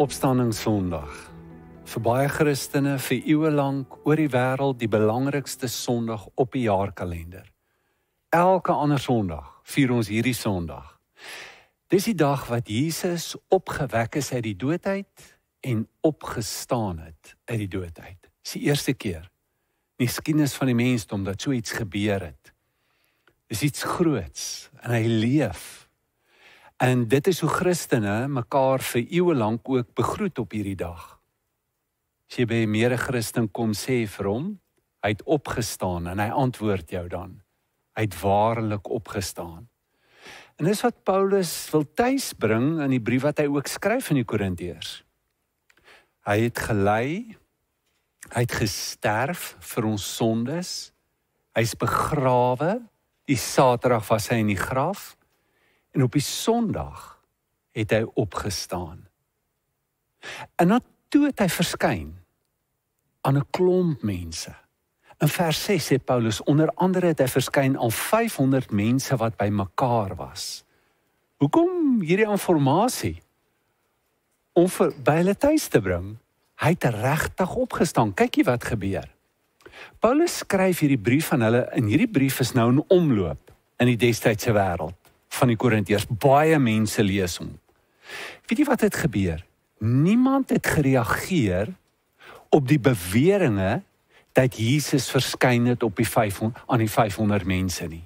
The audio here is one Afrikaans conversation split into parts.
Opstandingssondag. Vir baie Christene vir eeue lank oor die wêreld die belangrikste Sondag op die jaarkalender. Elke ander Sondag vier ons hierdie Sondag. Dis die dag wat Jesus opgewek is uit die doodheid en opgestaan het uit die doodheid. Dis die eerste keer. Die skienis van die mensdom dat so iets gebeur het. Dis iets groots en hy leef En dit is hoe Christene mekaar vir eeue lank ook begroet op hierdie dag. As jy by 'n mede Christen kom sê vir hom, hy het opgestaan en hy antwoord jou dan. Hy het waarlik opgestaan. En dis wat Paulus wil tuisbring in die brief wat hy ook skryf aan die Korintiërs. Hy het gelei. Hy het gesterf vir ons sondes. Hy's begrawe. Die Saterdag was hy in die graf. En op die Sondag het hy opgestaan. En na toe het hy verskyn aan 'n klomp mense. In vers 6 sê Paulus onder andere het hy verskyn aan 500 mense wat bymekaar was. Hoekom hierdie informasie? Om vir by hulle tuis te bring. Hy het regtig opgestaan. Kykie wat gebeur. Paulus skryf hierdie brief aan hulle en hierdie brief is nou in omloop in die destydse wêreld van die Korintiërs. Baie mense lees hom. Weet jy wat het gebeur? Niemand het gereageer op die beweringe dat Jesus verskyn het op die 500 aan die 500 mense nie.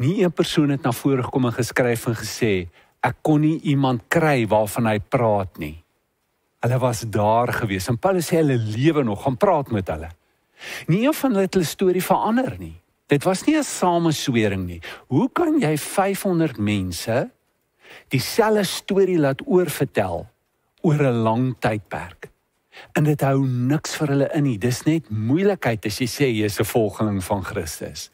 Nie een persoon het na vore gekom en geskryf en gesê ek kon nie iemand kry waarvan hy praat nie. Hulle was daar gewees en Paulus sê hulle lewe nog gaan praat met hulle. Nie een van hulle het hulle storie verander nie. Dit was nie 'n sameswering nie. Hoe kan jy 500 mense dieselfde storie laat oorvertel oor 'n lang tydperk? En dit hou niks vir hulle in nie. Dis net moeilikheid as jy sê jy is 'n volgeling van Christus.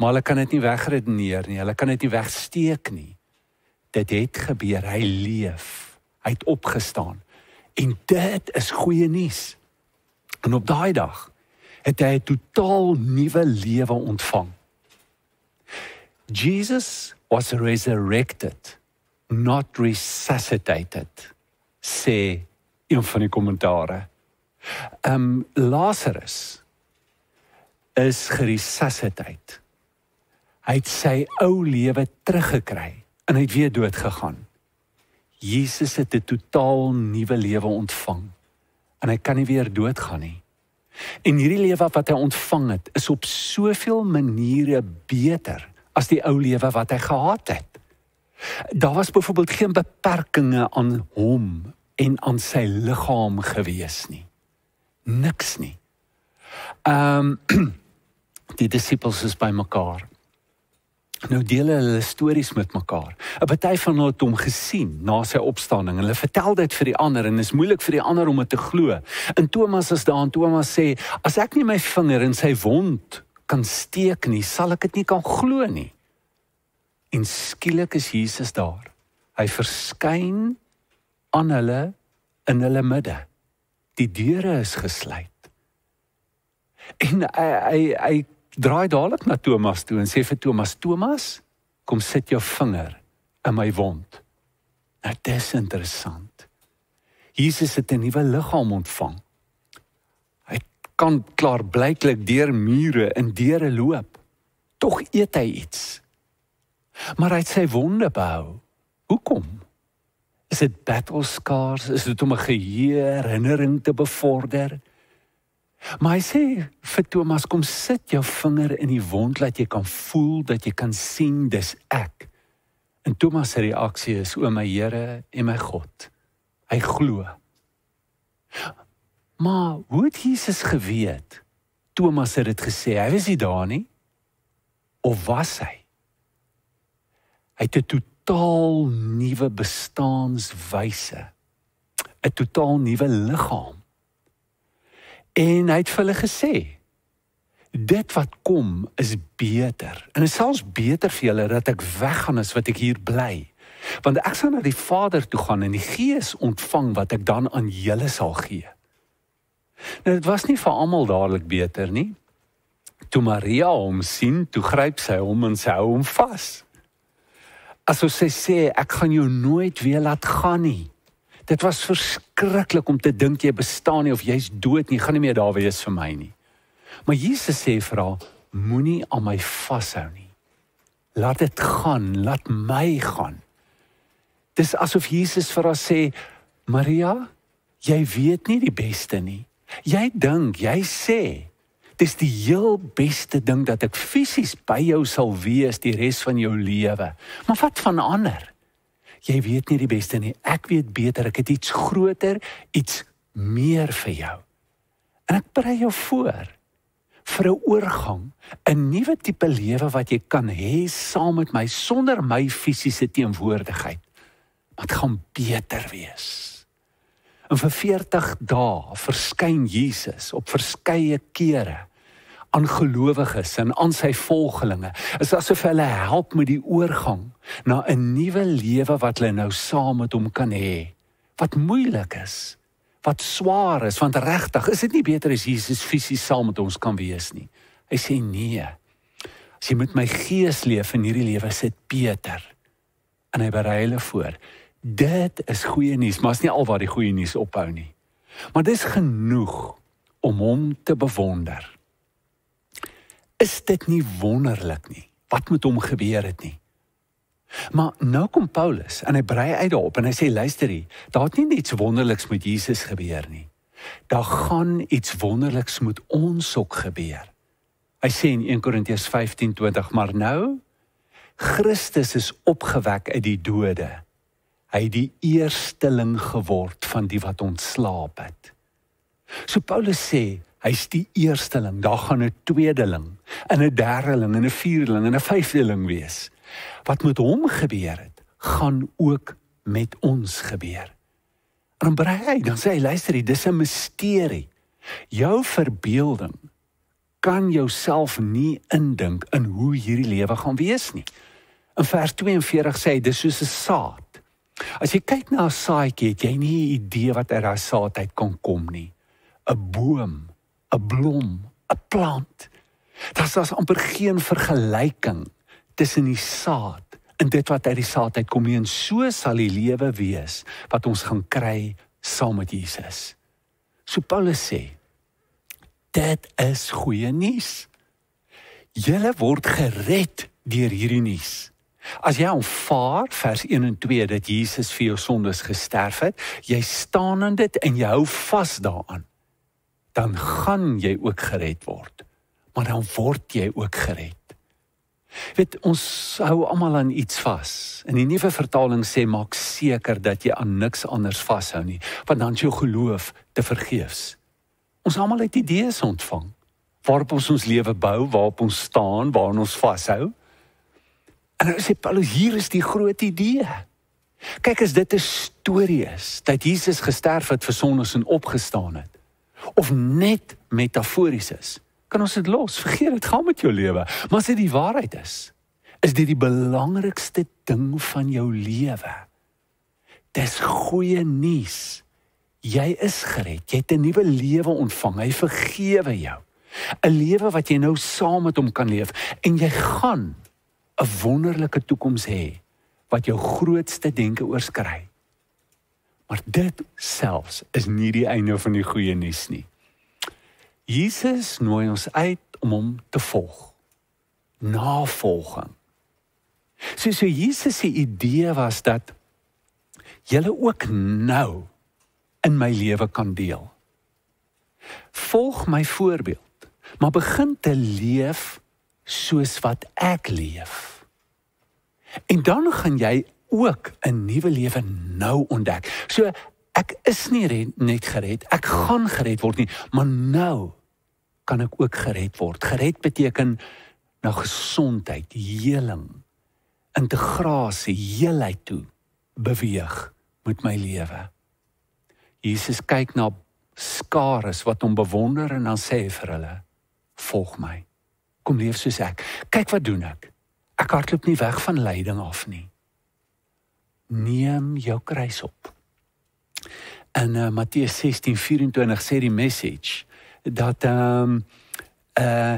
Maar hulle kan dit nie wegredeneer nie. Hulle kan dit nie wegsteek nie. Dit het gebeur. Hy leef. Hy het opgestaan. En dit is goeie nuus. En op daai dag het hy 'n totaal nuwe lewe ontvang. Jesus was resurrected, not resuscitated, sê een van die kommentare. Ehm um, Lazarus is geresusiteit. Hy het sy ou lewe teruggekry en hy het weer dood gegaan. Jesus het 'n totaal nuwe lewe ontvang en hy kan nie weer doodgaan nie. En hierdie lewe wat hy ontvang het, is op soveel maniere beter as die ou lewe wat hy gehad het. Daar was byvoorbeeld geen beperkings aan hom en aan sy liggaam gewees nie. Niks nie. Ehm um, die disippels is bymekaar nou deel hulle stories met mekaar. 'n Party van hulle het hom gesien na sy opstanding. Hulle vertel dit vir die ander en is moeilik vir die ander om dit te glo. En Thomas is daar en Thomas sê: "As ek nie my vinger in sy wond kan steek nie, sal ek dit nie kan glo nie." En skielik is Jesus daar. Hy verskyn aan hulle in hulle midde. Die deure is gesluit. En hy hy hy draai dadelik na Thomas toe en sê vir Thomas: "Thomas, kom sit jou vinger in my wond." Nou, dit is interessant. Jesus het 'n nuwe liggaam ontvang. Hy kan klaar blyklik deur mure en deure loop. Tog eet hy iets. Maar hy het sy wonde behou. Hoekom? Is dit battle scars? Is dit om 'n geheue herinnering te bevorder? Maar hy sê vir Thomas kom sit jou vinger in die wond laat jy kan voel dat jy kan sien dis ek. En Thomas se reaksie is o my Here en my God. Hy glo. Maar hoe het Jesus geweet? Thomas het dit gesê. Hy was nie daar nie. Of was hy? Hy het 'n totaal nuwe bestaanswyse. 'n Totaal nuwe liggaam. En hy het vir hulle gesê: Dit wat kom is beter. En dit sal ons beter vir julle dat ek weggaan as wat ek hier bly. Want ek sal na die Vader toe gaan en die Gees ontvang wat ek dan aan julle sal gee. Nou dit was nie vir almal dadelik beter nie. Toe Maria hom sien, toe gryp sy hom en sy hou hom vas. Asos sê ek gaan jou nooit weer laat gaan nie. Dit was verskriklik om te dink jy bestaan nie of jy's dood nie, gaan nie meer daar wees vir my nie. Maar Jesus sê vir haar: Moenie aan my vashou nie. Laat dit gaan, laat my gaan. Dis asof Jesus vir haar sê: Maria, jy weet nie die beste nie. Jy dink, jy sê, dis die heel beste ding dat ek fisies by jou sal wees die res van jou lewe. Maar wat van ander? jy weet nie die beste nie. Ek weet beter. Ek het iets groter, iets meer vir jou. En ek berei jou voor vir 'n oorgang, 'n nuwe tipe lewe wat jy kan hê saam met my sonder my fisiese teenwoordigheid. Wat gaan beter wees. En vir 40 dae verskyn Jesus op verskeie kere aan gelowiges en aan sy volgelinge is asof hulle help met die oorgang na 'n nuwe lewe wat hulle nou saam met hom kan hê. Wat moeilik is, wat swaar is, want regtig, is dit nie beter as Jesus fisies saam met ons kan wees nie. Hy sê nee. As jy met my gees leef in hierdie lewe, sit Peter en hy berei hulle voor. Dit is goeie nuus, maar is nie al wat die goeie nuus ophou nie. Maar dis genoeg om hom te bewonder. Is dit nie wonderlik nie wat met hom gebeur het nie? Maar nou kom Paulus en hy brei uit daarop en hy sê luister hier, daar het nie net so wonderliks met Jesus gebeur nie. Daar gaan iets wonderliks met ons ook gebeur. Hy sê in 1 Korintiërs 15:20, maar nou Christus is opgewek uit die dode. Hy het die eersteling geword van die wat ontslaap het. So Paulus sê, Hy's die eersteling, daar gaan 'n tweedeling, 'n derdeling en 'n vierdeling en 'n vyfdeling wees. Wat met hom gebeur het, gaan ook met ons gebeur. En dan brei hy, dan sê hy, luister, dis 'n misterie. Jou verbeelding kan jouself nie indink in hoe hierdie lewe gaan wees nie. In vers 42 sê hy dis soos 'n saad. As jy kyk na 'n saadjie, het jy nie 'n idee wat uit daai saad uit kan kom nie. 'n Boom 'n blom, 'n plant. Daar's daar's amper geen vergelyking tussen die saad en dit wat uit die saad uitkom nie en so sal die lewe wees wat ons gaan kry saam met Jesus. So Paulus sê, dit is goeie nuus. Julle word gered deur hierdie nuus. As jy aanvaar vers 1 en 2 dat Jesus vir jou sondes gesterf het, jy staan in dit en jy hou vas daaraan dan gaan jy ook gered word. Maar dan word jy ook gered. Dit ons hou almal aan iets vas. In die nuwe vertaling sê maak seker dat jy aan niks anders vashou nie, want dan is jou geloof te vergeefs. Ons almal het idees ontvang waarop ons ons lewe bou, waarop ons staan, waaraan ons vashou. En nou sê Paulus hier is die groot idee. Kyk as dit 'n storie is dat Jesus gesterf het vir sondes en opgestaan het of net metafories is, kan ons dit los. Vergeet dit, gaan met jou lewe. Maar as dit die waarheid is, is dit die belangrikste ding van jou lewe. Dis goeie nuus. Jy is gered. Jy het 'n nuwe lewe ontvang. Hy vergewe jou. 'n Lewe wat jy nou saam met hom kan leef en jy gaan 'n wonderlike toekoms hê wat jou grootste denke oorskry. Maar dit selfs is nie die einde van die goeie nuus nie. Jesus nooi ons uit om hom te volg. Navolging. So so Jesus se idee was dat julle ook nou in my lewe kan deel. Volg my voorbeeld, maar begin te leef soos wat ek leef. En dan gaan jy ook 'n nuwe lewe nou ontdek. So ek is nie net gered, ek gaan gered word nie, maar nou kan ek ook gered word. Gered beteken na gesondheid, heling, integrasie, heelheid toe beweeg met my lewe. Jesus kyk na skares wat hom bewonder en dan sê hy vir hulle: "Volg my. Kom leef soos ek. Kyk wat doen ek. Ek hardloop nie weg van lyding af nie neem jou kruis op. En uh, eh, Matteus 16:24 sê die message dat um uh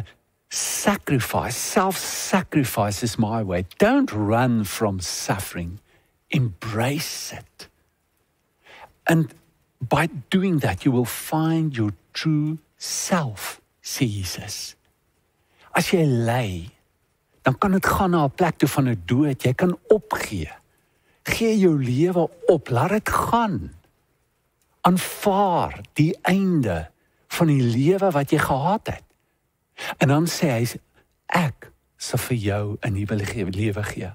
sacrifice self sacrifice is my way. Don't run from suffering. Embrace it. And by doing that you will find your true self, sê Jesus. As jy lei, dan kan dit gaan na 'n plek toe van 'n dood. Jy kan opgee gee jou lewe op, laat dit gaan. Aanvaar die einde van die lewe wat jy gehad het. En dan sê hy ek sal vir jou 'n nuwe lewe gee.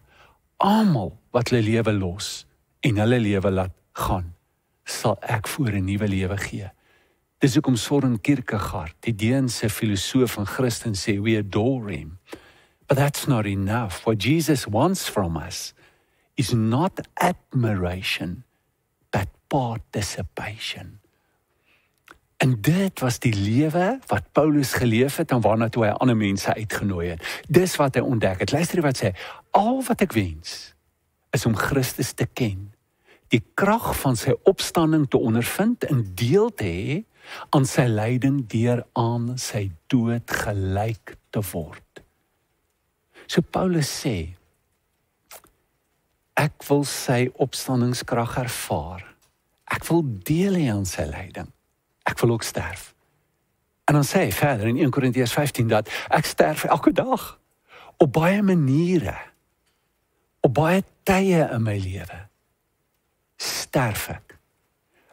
Almal wat hulle lewe los en hulle lewe laat gaan, sal ek voor 'n nuwe lewe gee. Dis hoekom Søren Kierkegaard, die Deense filosoof en Christen sê we adore him. But that's not enough. What Jesus wants from us is not admiration but participation. En dit was die lewe wat Paulus geleef het en waarna toe hy ander mense uitgenooi het. Dis wat hy ontdek het. Luister wat sê: Al wat ek wens is om Christus te ken, die krag van sy opstanding te ondervind en deel te hê aan sy lyding deur aan sy dood gelyk te word. So Paulus sê, ek wil sy opstanningskrag ervaar. Ek wil deel hê aan sy lyding. Ek wil ook sterf. En dan sê hy verder in 1 Korintiërs 15 dat ek sterf elke dag op baie maniere. Op baie tye in my lewe sterf ek.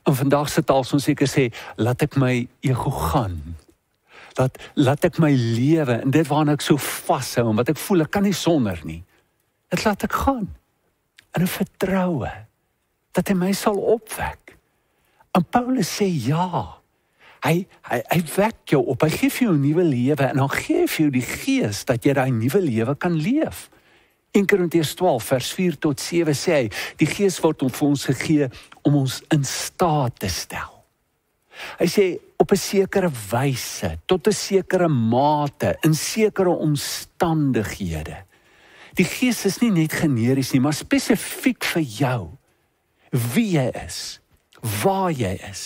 En vandag sit al ons seker sê, laat ek my ego gaan. Dat laat ek my lewe en dit waarna ek so vashou en wat ek voel ek kan nie sonder nie. Dit laat ek gaan in 'n vertroue dat hy my sal opwek. En Paulus sê ja. Hy hy hy wek jou op. Hy gee vir jou 'n nuwe lewe en hy gee vir jou die gees dat jy daai nuwe lewe kan leef. 1 Korintiërs 12 vers 4 tot 7 sê hy, die gees word om vir ons gegee om ons in staat te stel. Hy sê op 'n sekere wyse, tot 'n sekere mate, in sekere omstandighede. Die Gees is nie net generies nie, maar spesifiek vir jou. Wie jy is, waar jy is,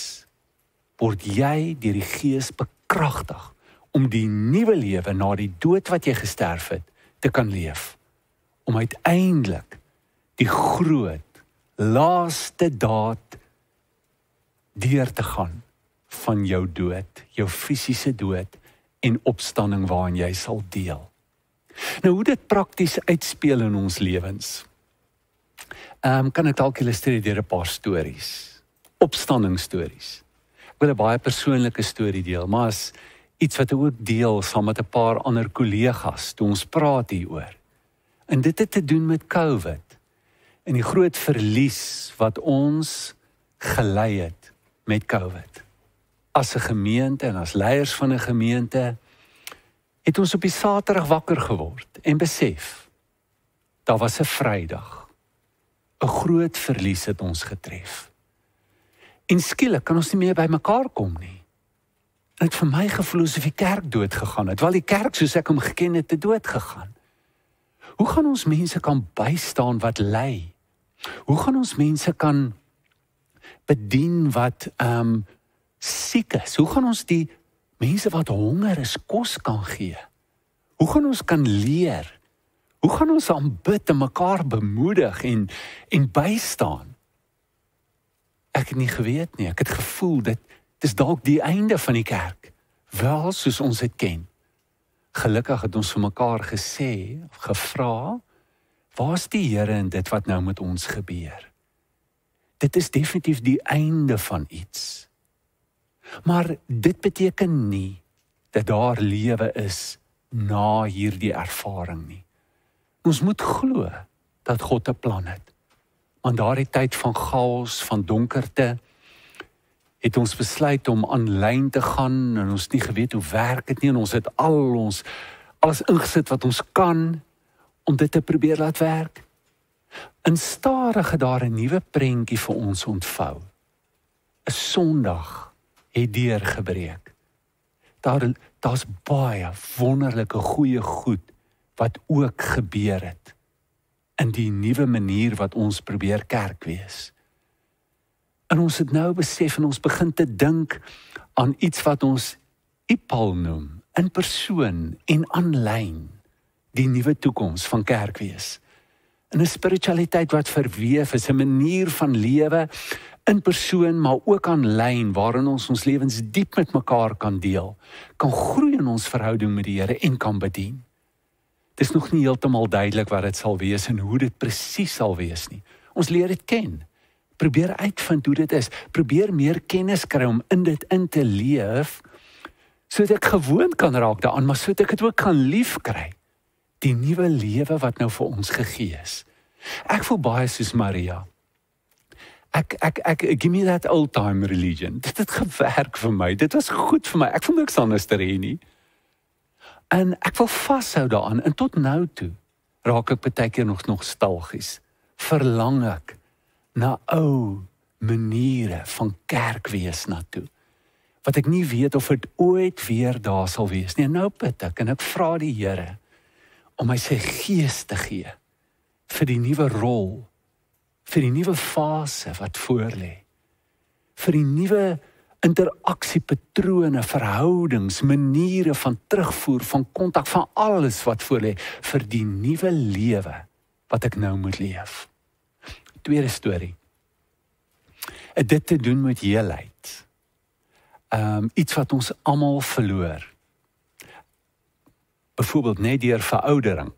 word jy deur die Gees bekragtig om die nuwe lewe na die dood wat jy gesterf het te kan leef. Om uiteindelik die groot laaste daad deur te gaan van jou dood, jou fisiese dood en opstanding waarin jy sal deel. Nou hoe dit prakties uitspeel in ons lewens. Ehm um, kan ek dalk illustreer deur 'n paar stories. Opstanningsstories. Ek wil 'n baie persoonlike storie deel, maar as iets wat ek ook deel saam met 'n paar ander kollegas toe ons praat hieroor. En dit het te doen met COVID en die groot verlies wat ons gelei het met COVID. As 'n gemeente en as leiers van 'n gemeente het ons op die Saterdag wakker geword en besef daar was 'n Vrydag. 'n Groot verlies het ons getref. En skielik kan ons nie meer bymekaar kom nie. Dit het vir my gevoel asof die kerk dood gegaan het, terwyl die kerk soos ek hom geken het, te dood gegaan. Hoe gaan ons mense kan bystaan wat ly? Hoe gaan ons mense kan bedien wat ehm um, siek is? Hoe gaan ons die Mense wat honger is, kos kan gee. Hoe gaan ons kan leer? Hoe gaan ons aanbid en mekaar bemoedig en en bystaan? Ek het nie geweet nie. Ek het gevoel dit dis dalk die einde van die kerk, wel soos ons dit ken. Gelukkig het ons vir mekaar gesê, gevra, waar's die Here in dit wat nou met ons gebeur? Dit is definitief die einde van iets. Maar dit beteken nie dat daar lewe is na hierdie ervaring nie. Ons moet glo dat God 'n plan het. Aan daardie tyd van chaos, van donkerte, het ons besluit om aanlyn te gaan en ons nie geweet hoe werk dit nie en ons het al ons alles ingesit wat ons kan om dit te probeer laat werk. In stadige daar 'n nuwe prentjie vir ons ontvou. 'n Sondag het deurgebreek. Daar daar's baie wonderlike goeie goed wat ook gebeur het in die nuwe manier wat ons probeer kerk wees. En ons het nou besef en ons begin te dink aan iets wat ons Ipal noem, in persoon en aanlyn die nuwe toekoms van kerk wees in 'n spiritualiteit wat verweef is 'n manier van lewe in persoon maar ook aanlyn waarin ons ons lewens diep met mekaar kan deel, kan groei in ons verhouding met die Here en kan bedien. Dit is nog nie heeltemal duidelik wat dit sal wees en hoe dit presies sal wees nie. Ons leer dit ken. Probeer uitvind hoe dit is, probeer meer kennis kry om in dit in te leef sodat ek gewoond kan raak daaraan, maar sodat ek dit ook kan liefkry die nuwe lewe wat nou vir ons gegee is. Ek voel baie soos Maria. Ek ek ek give me that old time religion. Dit het gewerk vir my. Dit was goed vir my. Ek voel niks anders te hê nie. En ek wil vashou daaraan en tot nou toe raak ek baie keer nog nostalgies. Verlang ek na ou maniere van kerk wees na toe wat ek nie weet of dit ooit weer daar sal wees nie. Nou bid ek en ek vra die Here om my sy gees te gee vir die nuwe rol vir die nuwe fase wat voor lê vir die nuwe interaksiepatrone verhoudings maniere van terugvoer van kontak van alles wat voor lê vir die nuwe lewe wat ek nou moet leef tweede storie dit te doen met heelheid ehm um, iets wat ons almal verloor byvoorbeeld net deur veroudering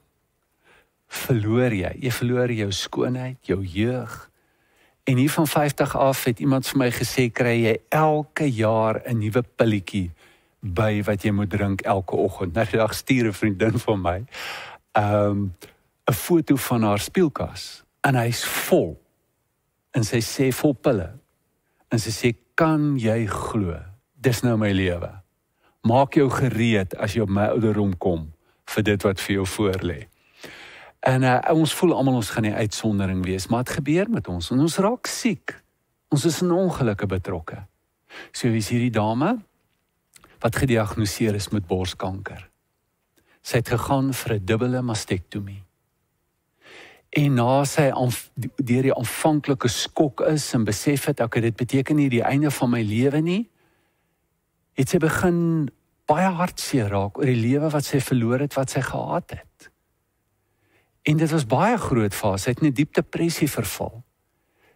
verloor jy jy verloor jou skoonheid jou jeug en hier van 50 af het iemand vir my gesê kry jy elke jaar 'n nuwe pilletjie by wat jy moet drink elke oggend nou die dag stuur 'n vriendin vir my ehm, 'n um, foto van haar speelkas en hy's vol en sy sê vol pille en sy sê kan jy glo dis nou my lewe maak jou gereed as jy op my ouderdom kom vir dit wat vir jou voorlê. En uh, ons voel almal ons gaan 'n uitsondering wees, maar dit gebeur met ons en ons raak siek. Ons is in ongelukke betrokke. So is hierdie dame wat gediagnoseer is met borskanker. Sy het gegaan vir 'n dubbele mastektomie. En na sy deur die aanvanklike skok is en besef het ek dit beteken nie die einde van my lewe nie, het sy begin baie hartseer raak oor die lewe wat sy verloor het wat sy gehaat het. En dit was baie groot fase, sy het in 'n diep depressie verval.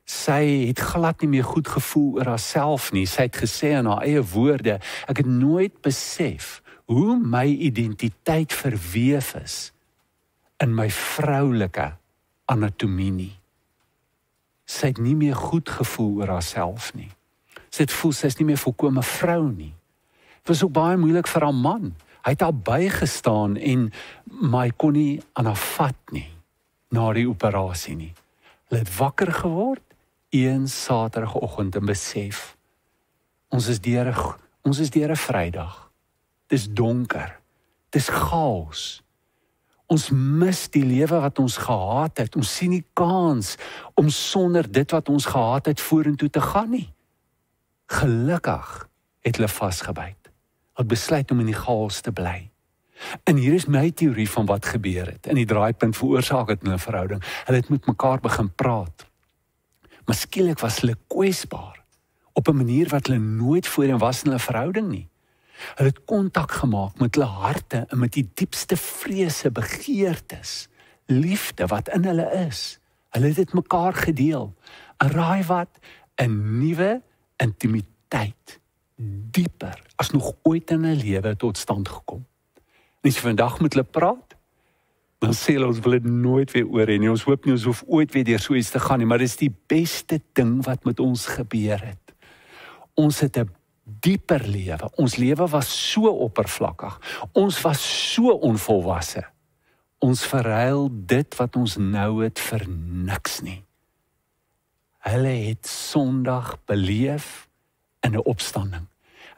Sy het glad nie meer goed gevoel oor haarself nie. Sy het gesê in haar eie woorde, ek het nooit besef hoe my identiteit verweef is in my vroulike anatomie nie. Sy het nie meer goed gevoel oor haarself nie. Sy het voel sy is nie meer volkomme vrou nie was ook baie moeilik vir haar man. Hy het haar bygestaan en my kon nie aan haar vat nie na die operasie nie. Hulle het wakker geword een Saterdagoggend en besef ons is deur ons is deur 'n Vrydag. Dis donker. Dis chaos. Ons mis die lewe wat ons gehaat het. Ons sien nie kans om sonder dit wat ons gehaat het vorentoe te gaan nie. Gelukkig het hulle vasgebyt wat besluit om in die chaos te bly. En hier is my teorie van wat gebeur het. In die draaipunt veroorsaak het hulle 'n verhouding. Hulle het met mekaar begin praat. Miskienlik was hulle kwesbaar op 'n manier wat hulle nooit voorheen was in hulle verhouding nie. Hulle het kontak gemaak met hulle harte en met die diepste vrese, begeertes, liefde wat in hulle is. Hulle het dit mekaar gedeel. 'n Raai wat 'n nuwe intimiteit dieper as nog ooit in 'n lewe tot stand gekom. Net so vandag met hulle praat, dan sê hulle ons wil dit nooit weer oor hê nie. Ons hoop nie ons hoef ooit weer deur so iets te gaan nie, maar dit is die beste ding wat met ons gebeur het. Ons het 'n dieper lewe. Ons lewe was so oppervlakkig. Ons was so onvolwasse. Ons verruil dit wat ons nou het vir niks nie. Hulle het Sondag beleef in 'n opstanding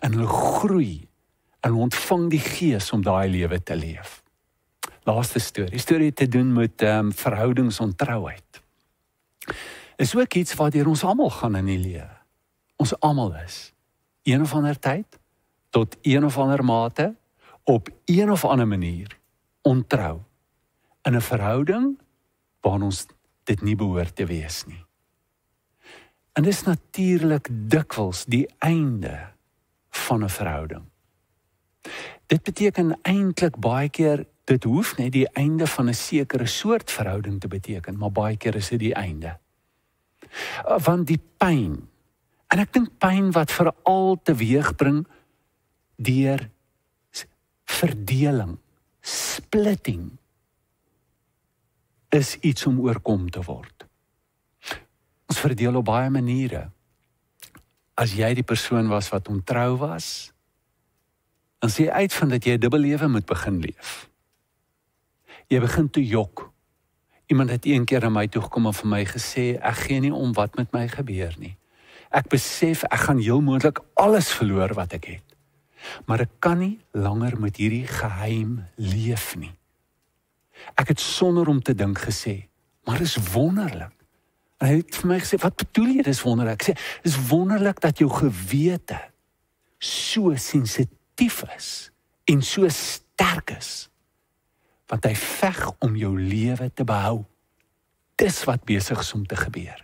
en hulle groei en ontvang die gees om daai lewe te leef. Laaste storie, storie te doen met ehm um, verhoudingsontrouheid. Is ook iets wat deur ons almal gaan in die lewe. Ons almal is een of ander tyd tot een of ander mate op een of ander manier ontrou in 'n verhouding waarin ons dit nie behoort te wees nie. En dis natuurlik dikwels die einde van 'n verhouding. Dit beteken eintlik baie keer dit hoef net die einde van 'n sekere soort verhouding te beteken, maar baie keer is dit die einde. Van eh, die pyn. En ek dink pyn wat veral teweegbring deur verdeling, splitting is iets om oorkom te word. Ons verdeel op baie maniere. As jy die persoon was wat ontrou was, dan sien jy uit van dat jy 'n dubbel lewe moet begin leef. Jy begin te jok. Iemand het eendag aan my toe gekom en vir my gesê ek gee nie om wat met my gebeur nie. Ek besef ek gaan heel moontlik alles verloor wat ek het. Maar ek kan nie langer met hierdie geheim leef nie. Ek het sonder om te dink gesê, maar dis wonderlik. En hy het vir my gesê, "Wat bedoel jy? Dis wonderlik." Ek sê, "Dis wonderlik dat jou gewete so sensitief is en so sterk is. Want hy veg om jou lewe te behou. Dis wat besig is om te gebeur."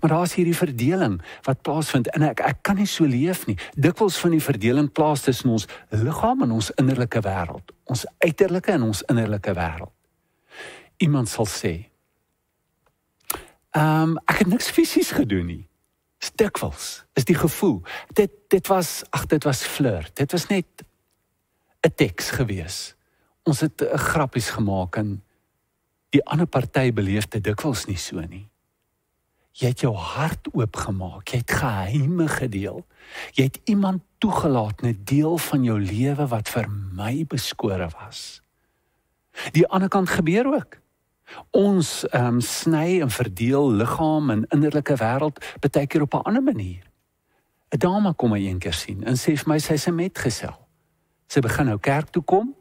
Maar daar's hierdie verdeling wat plaasvind en ek ek kan nie so leef nie. Dikwels van die verdeling plaas tussen ons liggaam en ons innerlike wêreld, ons uiterlike en ons innerlike wêreld. Iemand sal sê, Ehm um, ek het niks fisies gedoen nie. Stukwels is die gevoel. Dit dit was ag dit was flirt. Dit was net 'n teks gewees. Ons het 'n eh, grappies gemaak en die ander party beleefde dikwels nie so nie. Jy het jou hart oopgemaak. Jy het geheime gedeel. Jy het iemand toegelaat 'n deel van jou lewe wat vir my beskore was. Die ander kant gebeur ook. Ons um, sny en verdeel liggaam en innerlike wêreld baie keer op 'n ander manier. 'n Dame kom my eendag sien en sê vir my sy's 'n metgesel. Sy begin nou kerk toe kom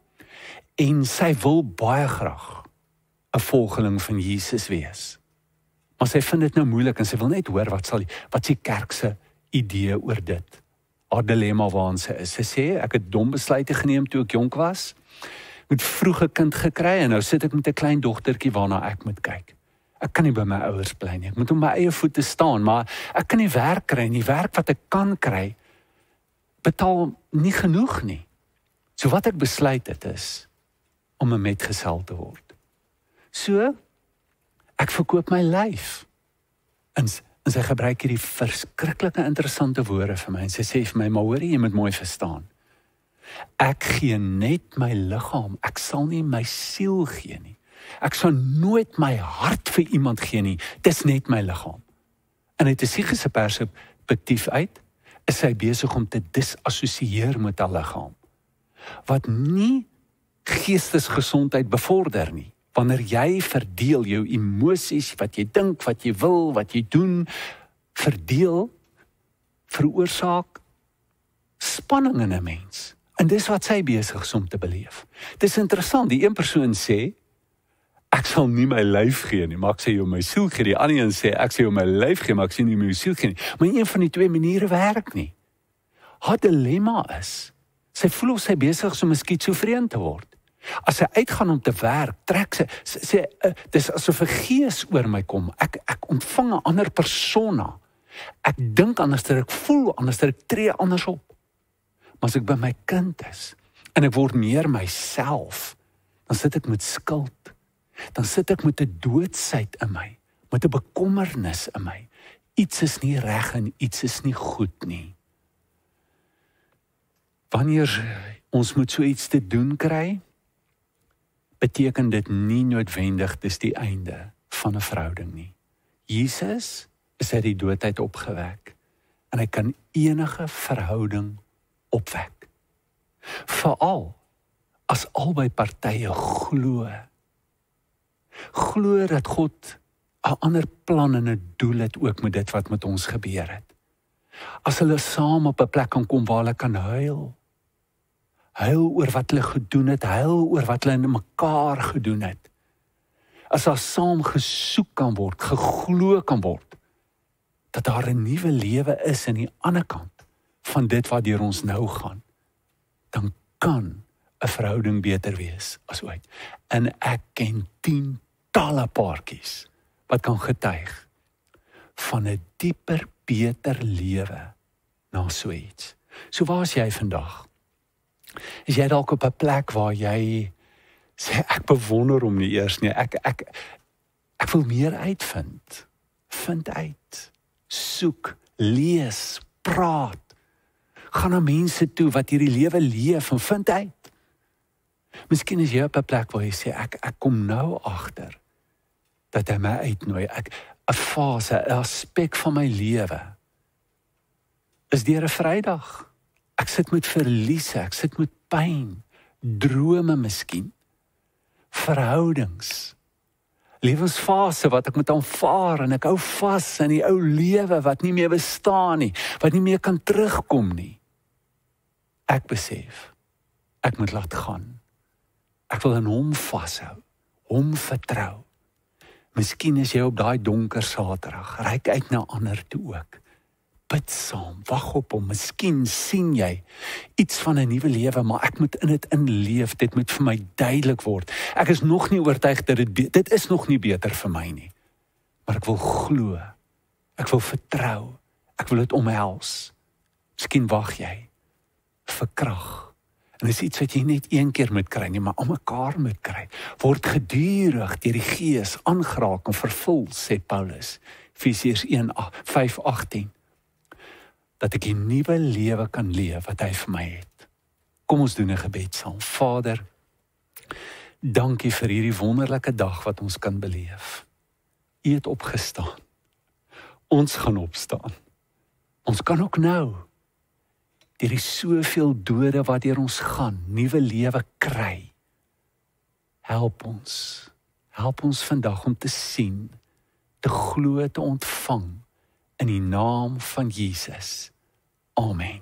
en sy wil baie graag 'n volgeling van Jesus wees. Maar sy vind dit nou moeilik en sy wil net hoor wat sal wat sê kerk se idee oor dit. Haar dilemma waans sy is. Sy sê ek het dom besluite geneem toe ek jonk was het vroeg 'n kind gekry en nou sit ek met 'n klein dogtertjie waarna ek moet kyk. Ek kan nie by my ouers bly nie. Ek moet op my eie voete staan, maar ek kan nie werk kry nie. Die werk wat ek kan kry betaal nie genoeg nie. So wat ek besluit het is om 'n metgesel te word. So ek verkoop my lyf. En, en sy gebruik hierdie verskriklike interessante woorde vir my en sy sê vir my, "Maar hoor jy, jy moet mooi verstaan. Ek gee net my liggaam. Ek sal nie my siel gee nie. Ek sal nooit my hart vir iemand gee nie. Dis net my liggaam. En uit 'n psigiese perspektief uit, is sy besig om te disassosieer met haar liggaam. Wat nie geestesgesondheid bevorder nie. Wanneer jy verdeel jou emosies, wat jy dink, wat jy wil, wat jy doen, verdeel veroorsaak spanning in 'n mens. En dis wat sy besig is om te beleef. Dis interessant, die een persoon sê ek sal nie my lyf gee nie, maar ek sê jou my siel gee. Die ander een sê ek sê jou my lyf gee, maar ek sien nie my siel gee nie. Maar een van die twee maniere werk nie. Haar dilemma is sy voel of sy besig is om miskien so vreemd te word. As sy uitgaan om te werk, trek sy sê eh, dis asof 'n gees oor my kom. Ek ek ontvang 'n ander persona. Ek dink anders, ek voel anders, ek tree anders op maar as ek by my kind is en ek word meer myself, dan sit ek met skuld. Dan sit ek met 'n doodsheid in my, met 'n bekommernis in my. Iets is nie reg en iets is nie goed nie. Wanneer ons moet so iets te doen kry, beteken dit nie noodwendig dis die einde van 'n verhouding nie. Jesus is uit die doodheid opgewek en hy kan enige verhouding opwek. Veral as albei partye glo glo dat God 'n ander plan en 'n doel het ook met dit wat met ons gebeur het. As hulle saam op 'n plek kan kom waar hulle kan huil. Huil oor wat hulle gedoen het, huil oor wat hulle in mekaar gedoen het. As daar saam gesoek kan word, geglo kan word dat daar 'n nuwe lewe is aan die ander kant van dit wat deur ons nou gaan, dan kan 'n verhouding beter wees as ooit. En ek ken 10 talle paartjies wat kan getuig van 'n dieper, beter lewe na so iets. So waar is jy vandag? Is jy dalk op 'n plek waar jy sê ek bewonder om nie eers nie. Ek ek ek wil meer uitvind. Vind uit. Soek, lees, praat, gaan na mense toe wat hierdie lewe leef en vind uit. Miskien is jy op 'n plek waar jy sê ek ek kom nou agter dat hy my uitnooi. Ek 'n fase, 'n aspek van my lewe is deur 'n Vrydag. Ek sit met verliese, ek sit met pyn, drome miskien, verhoudings. Lewensfase wat ek moet aanvaar en ek hou vas aan die ou lewe wat nie meer bestaan nie, wat nie meer kan terugkom nie ek besef ek moet laat gaan. Ek wil aan hom vashou, hom vertrou. Miskien is jy op daai donker saterdag, reik uit na ander toe ook. Bid saam, wag op hom. Miskien sien jy iets van 'n nuwe lewe, maar ek moet in dit inleef. Dit moet vir my duidelik word. Ek is nog nie oortuig dat dit dit is nog nie beter vir my nie. Maar ek wil glo. Ek wil vertrou. Ek wil dit omhels. Miskien wag jy vir krag. En dit is iets wat jy net een keer moet kry nie, maar almekaar moet kry. Word gedurig deur die Gees aangeraak en vervul, sê Paulus, Efesiërs 1:5:18. Dat ek 'n nuwe lewe kan leef wat hy vir my het. Kom ons doen 'n gebed saam. Vader, dankie vir hierdie wonderlike dag wat ons kan beleef. U het opgestaan. Ons gaan opstaan. Ons kan ook nou Daar is soveel dode wat deur ons gaan nuwe lewe kry. Help ons. Help ons vandag om te sien, te glo, te ontvang in die naam van Jesus. Amen.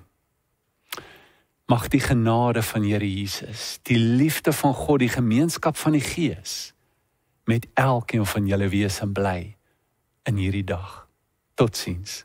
Mag die genade van Here Jesus, die liefde van God, die gemeenskap van die Gees met elkeen van julle wese bly in hierdie dag. Totsiens.